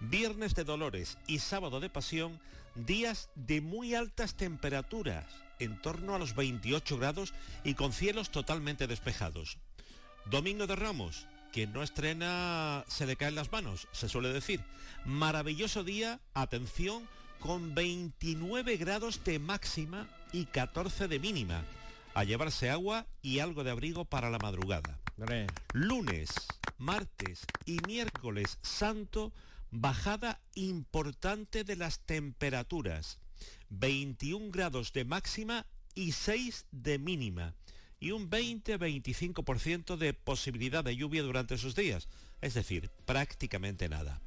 Viernes de Dolores y Sábado de Pasión, días de muy altas temperaturas, en torno a los 28 grados y con cielos totalmente despejados. Domingo de Ramos, quien no estrena se le caen las manos, se suele decir. Maravilloso día, atención, con 29 grados de máxima y 14 de mínima. A llevarse agua y algo de abrigo para la madrugada. Lunes, martes y miércoles santo bajada importante de las temperaturas, 21 grados de máxima y 6 de mínima, y un 20-25% de posibilidad de lluvia durante esos días, es decir, prácticamente nada.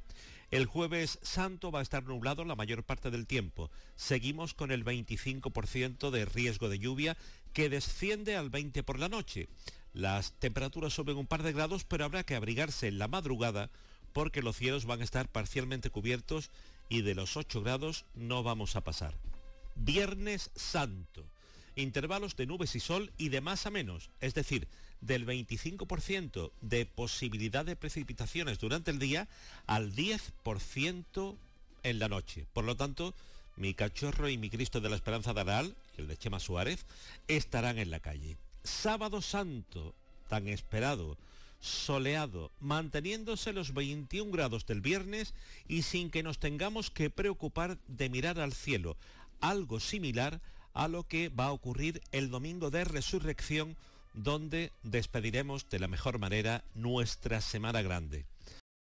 El jueves santo va a estar nublado la mayor parte del tiempo. Seguimos con el 25% de riesgo de lluvia que desciende al 20 por la noche. Las temperaturas suben un par de grados, pero habrá que abrigarse en la madrugada porque los cielos van a estar parcialmente cubiertos y de los 8 grados no vamos a pasar. Viernes Santo. Intervalos de nubes y sol y de más a menos, es decir, del 25% de posibilidad de precipitaciones durante el día al 10% en la noche. Por lo tanto, mi cachorro y mi Cristo de la Esperanza de Aral, el de Chema Suárez, estarán en la calle. Sábado Santo, tan esperado, soleado, manteniéndose los 21 grados del viernes y sin que nos tengamos que preocupar de mirar al cielo, algo similar a lo que va a ocurrir el domingo de resurrección, donde despediremos de la mejor manera nuestra Semana Grande.